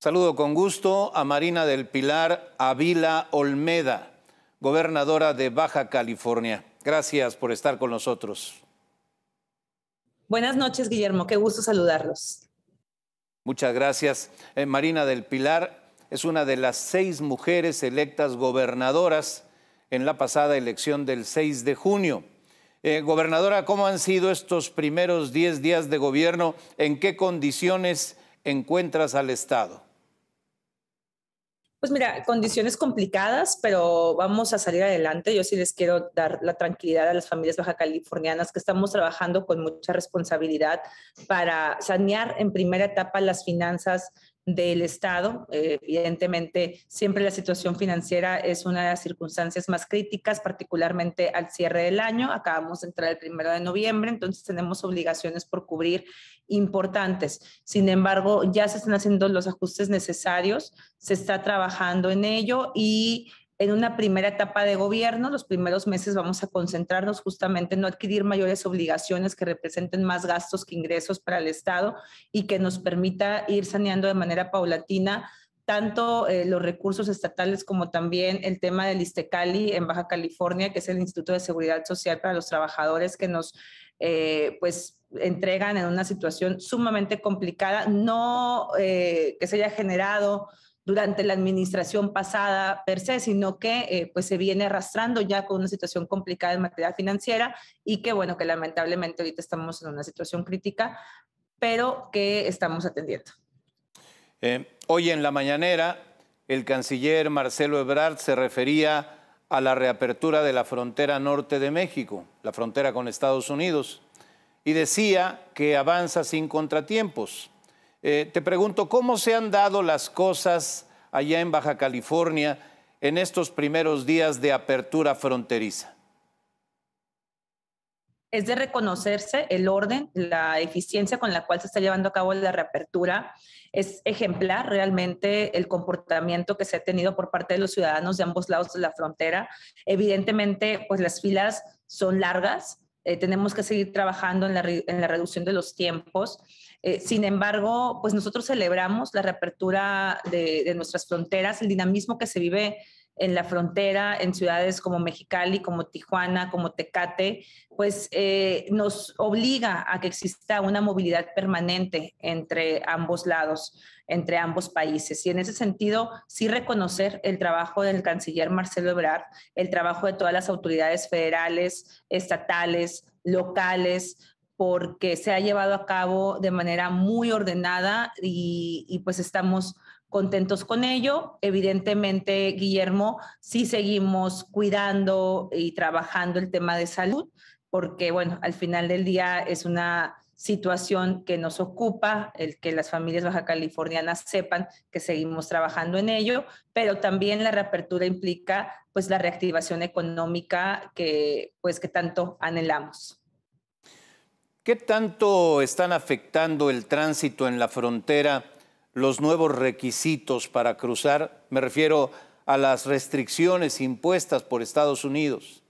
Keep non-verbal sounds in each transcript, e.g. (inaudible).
Saludo con gusto a Marina del Pilar Avila Olmeda, gobernadora de Baja California. Gracias por estar con nosotros. Buenas noches, Guillermo. Qué gusto saludarlos. Muchas gracias. Eh, Marina del Pilar es una de las seis mujeres electas gobernadoras en la pasada elección del 6 de junio. Eh, gobernadora, ¿cómo han sido estos primeros 10 días de gobierno? ¿En qué condiciones encuentras al Estado? Pues mira, condiciones complicadas, pero vamos a salir adelante. Yo sí les quiero dar la tranquilidad a las familias baja californianas que estamos trabajando con mucha responsabilidad para sanear en primera etapa las finanzas del Estado. Eh, evidentemente, siempre la situación financiera es una de las circunstancias más críticas, particularmente al cierre del año. Acabamos de entrar el primero de noviembre, entonces tenemos obligaciones por cubrir importantes. Sin embargo, ya se están haciendo los ajustes necesarios, se está trabajando en ello y en una primera etapa de gobierno, los primeros meses vamos a concentrarnos justamente en no adquirir mayores obligaciones que representen más gastos que ingresos para el Estado y que nos permita ir saneando de manera paulatina tanto eh, los recursos estatales como también el tema del ISTECALI en Baja California, que es el Instituto de Seguridad Social para los Trabajadores que nos eh, pues entregan en una situación sumamente complicada, no eh, que se haya generado durante la administración pasada per se, sino que eh, pues se viene arrastrando ya con una situación complicada en materia financiera y que bueno, que lamentablemente ahorita estamos en una situación crítica, pero que estamos atendiendo. Eh, hoy en la mañanera, el canciller Marcelo Ebrard se refería a la reapertura de la frontera norte de México, la frontera con Estados Unidos, y decía que avanza sin contratiempos. Eh, te pregunto, ¿cómo se han dado las cosas allá en Baja California en estos primeros días de apertura fronteriza? Es de reconocerse el orden, la eficiencia con la cual se está llevando a cabo la reapertura. Es ejemplar realmente el comportamiento que se ha tenido por parte de los ciudadanos de ambos lados de la frontera. Evidentemente, pues las filas son largas, eh, tenemos que seguir trabajando en la, reducción de los tiempos. Eh, sin embargo, pues nosotros celebramos la reapertura de, de, nuestras fronteras, el dinamismo que se vive en la frontera, en ciudades como Mexicali, como Tijuana, como Tecate, pues eh, nos obliga a que exista una movilidad permanente entre ambos lados, entre ambos países. Y en ese sentido, sí reconocer el trabajo del canciller Marcelo Ebrard, el trabajo de todas las autoridades federales, estatales, locales, porque se ha llevado a cabo de manera muy ordenada y, y pues estamos contentos con ello. Evidentemente, Guillermo, si seguimos cuidando y trabajando el tema de salud, porque bueno, al final del día es una situación que nos ocupa, el que las familias baja californianas sepan que seguimos trabajando en ello, pero también la reapertura implica pues la reactivación económica que pues que tanto anhelamos. ¿Qué tanto están afectando el tránsito en la frontera? los nuevos requisitos para cruzar? Me refiero a las restricciones impuestas por Estados Unidos.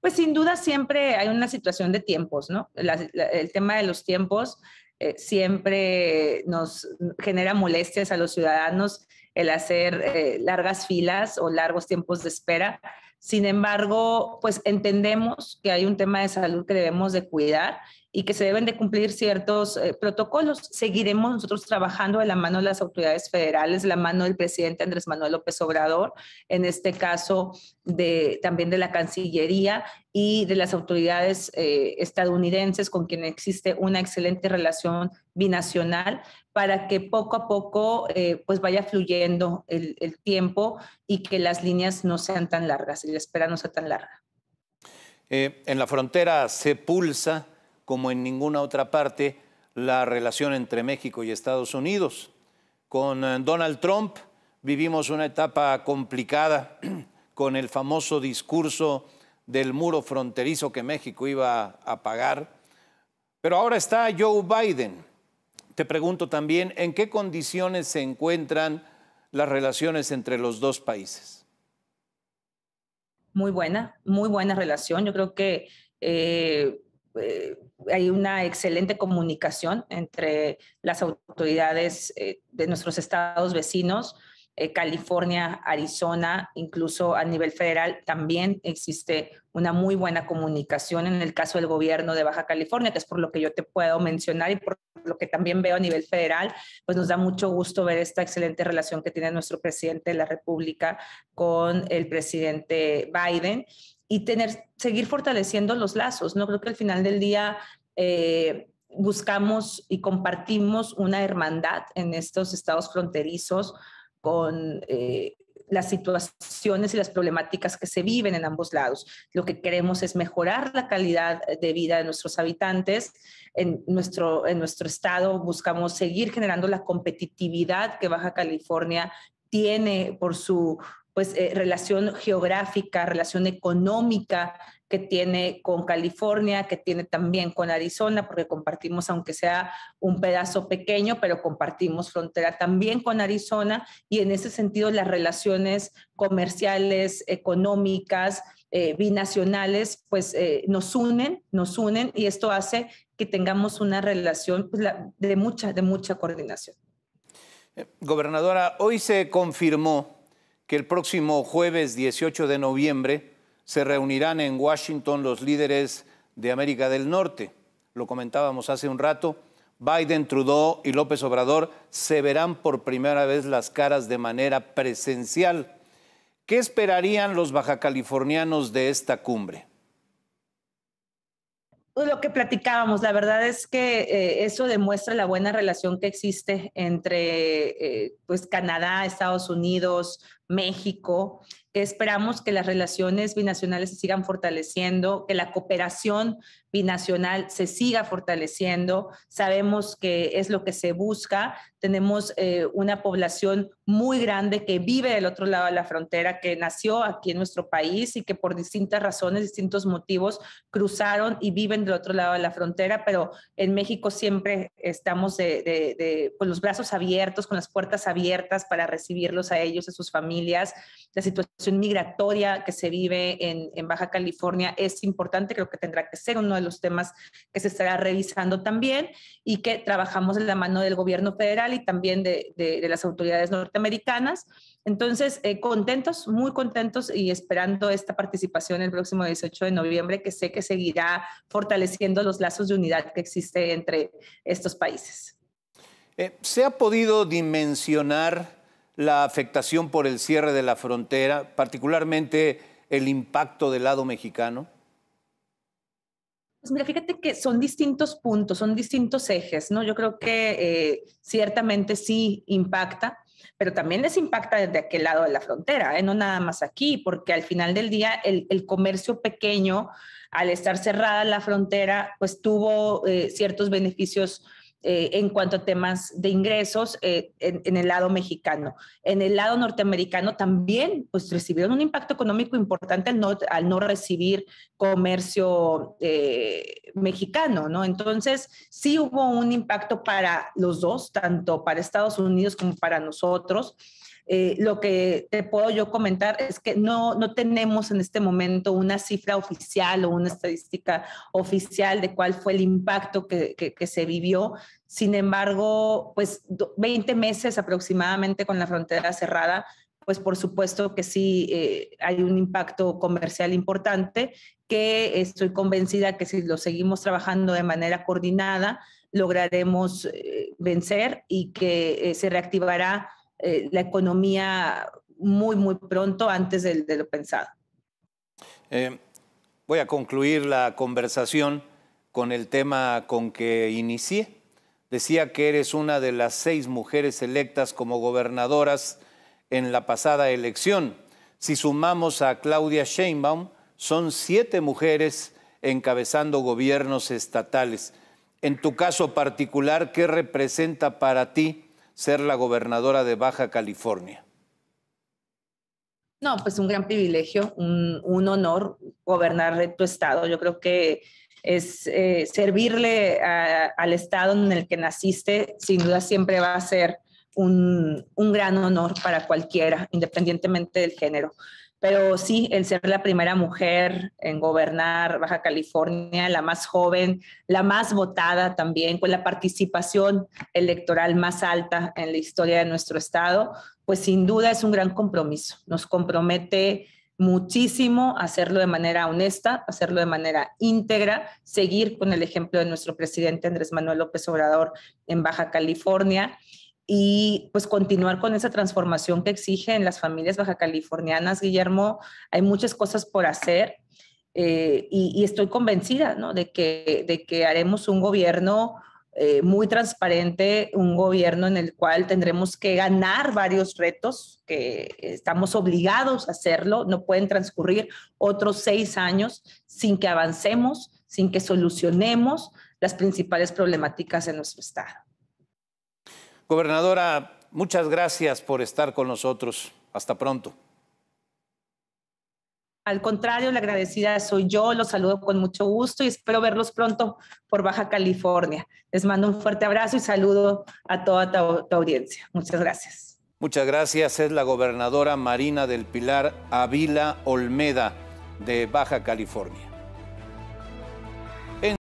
Pues sin duda siempre hay una situación de tiempos, ¿no? el tema de los tiempos eh, siempre nos genera molestias a los ciudadanos el hacer eh, largas filas o largos tiempos de espera. Sin embargo, pues entendemos que hay un tema de salud que debemos de cuidar y que se deben de cumplir ciertos eh, protocolos. Seguiremos nosotros trabajando de la mano de las autoridades federales, de la mano del presidente Andrés Manuel López Obrador, en este caso de, también de la Cancillería y de las autoridades eh, estadounidenses con quien existe una excelente relación binacional para que poco a poco eh, pues vaya fluyendo el, tiempo y que las líneas no sean tan largas y la espera no sea tan larga. en la frontera se pulsa como en ninguna otra parte la relación entre México y Estados Unidos. Con eh, Donald Trump vivimos una etapa complicada (clears throat) con el famoso discurso del muro fronterizo que México iba a pagar. Pero ahora está Joe Biden. Te pregunto también, ¿en qué condiciones se encuentran las relaciones entre los dos países? Muy buena, muy buena relación. Yo creo que eh, eh, hay una excelente comunicación entre las autoridades eh, de nuestros estados vecinos, eh, California, Arizona, incluso a nivel federal también existe una muy buena comunicación en el caso del gobierno de Baja California, que es por lo que yo te puedo mencionar y por lo que también veo a nivel federal, pues nos da mucho gusto ver esta excelente relación que tiene nuestro presidente de la República con el presidente Biden y tener, seguir fortaleciendo los lazos. No creo que al final del día eh, buscamos y compartimos una hermandad en estos estados fronterizos con eh, las situaciones y las problemáticas que se viven en ambos lados. Lo que queremos es mejorar la calidad de vida de nuestros habitantes. En nuestro, en nuestro estado buscamos seguir generando la competitividad que Baja California tiene por su pues eh, relación geográfica, relación económica que tiene con California, que tiene también con Arizona, porque compartimos, aunque sea un pedazo pequeño, pero compartimos frontera también con Arizona y en ese sentido las relaciones comerciales, económicas, eh, binacionales, pues eh, nos unen, nos unen y esto hace que tengamos una relación pues, de mucha, de mucha coordinación. Gobernadora, hoy se confirmó que el próximo jueves 18 de noviembre se reunirán en Washington los líderes de América del Norte. Lo comentábamos hace un rato. Biden, Trudeau y López Obrador se verán por primera vez las caras de manera presencial. ¿Qué esperarían los bajacalifornianos de esta cumbre? Pues, lo que platicábamos, la verdad es que eh, eso demuestra la buena relación que existe entre eh, pues Canadá, Estados Unidos, México, esperamos que las relaciones binacionales se sigan fortaleciendo, que la cooperación binacional se siga fortaleciendo. Sabemos que es lo que se busca. Tenemos eh, una población muy grande que vive del otro lado de la frontera, que nació aquí en nuestro país y que por distintas razones, distintos motivos, cruzaron y viven del otro lado de la frontera, pero en México siempre estamos de, con pues, los brazos abiertos, con las puertas abiertas para recibirlos a ellos, a sus familias. La situación migratoria que se vive en, en Baja California es importante, creo que tendrá que ser uno de los temas que se estará revisando también y que trabajamos en la mano del gobierno federal y también de, las autoridades norteamericanas. Entonces, eh, contentos, muy contentos y esperando esta participación el próximo 18 de noviembre, que sé que seguirá fortaleciendo los lazos de unidad que existe entre estos países. Eh, ¿Se ha podido dimensionar la afectación por el cierre de la frontera, particularmente el impacto del lado mexicano? Pues mira, fíjate que son distintos puntos, son distintos ejes, ¿no? Yo creo que eh, ciertamente sí impacta, pero también les impacta desde aquel lado de la frontera, ¿eh? no nada más aquí, porque al final del día el, comercio pequeño, al estar cerrada la frontera, pues tuvo eh, ciertos beneficios eh, en cuanto a temas de ingresos eh, en, el lado mexicano. En el lado norteamericano también, pues recibieron un impacto económico importante al no, recibir comercio eh, mexicano, ¿no? Entonces, sí hubo un impacto para los dos, tanto para Estados Unidos como para nosotros. Eh, lo que te puedo yo comentar es que no, no tenemos en este momento una cifra oficial o una estadística oficial de cuál fue el impacto que, que, se vivió. Sin embargo, pues 20 meses aproximadamente con la frontera cerrada, pues por supuesto que sí eh, hay un impacto comercial importante, que estoy convencida que si lo seguimos trabajando de manera coordinada, lograremos eh, vencer y que se reactivará eh, la economía muy, muy pronto, antes de, lo pensado. Eh, voy a concluir la conversación con el tema con que inicié. Decía que eres una de las seis mujeres electas como gobernadoras en la pasada elección. Si sumamos a Claudia Sheinbaum, son siete mujeres encabezando gobiernos estatales. En tu caso particular, ¿qué representa para ti ser la gobernadora de Baja California? No, pues un gran privilegio, un, honor gobernar tu estado. Yo creo que es eh, servirle al estado en el que naciste, sin duda siempre va a ser un gran honor para cualquiera, independientemente del género. Pero sí, el ser la primera mujer en gobernar Baja California, la más joven, la más votada también, con pues la participación electoral más alta en la historia de nuestro estado, pues sin duda es un gran compromiso. Nos compromete muchísimo hacerlo de manera honesta, hacerlo de manera íntegra, seguir con el ejemplo de nuestro presidente Andrés Manuel López Obrador en Baja California y pues continuar con esa transformación que exigen las familias baja californianas, Guillermo. Hay muchas cosas por hacer eh, y, estoy convencida de, que, de que haremos un gobierno eh, muy transparente, un gobierno en el cual tendremos que ganar varios retos, que estamos obligados a hacerlo, no pueden transcurrir otros seis años sin que avancemos, sin que solucionemos las principales problemáticas de nuestro Estado. Gobernadora, muchas gracias por estar con nosotros. Hasta pronto. Al contrario, la agradecida soy yo, los saludo con mucho gusto y espero verlos pronto por Baja California. Les mando un fuerte abrazo y saludo a toda tu, audiencia. Muchas gracias. Muchas gracias. Es la gobernadora Marina del Pilar Ávila Olmeda de Baja California.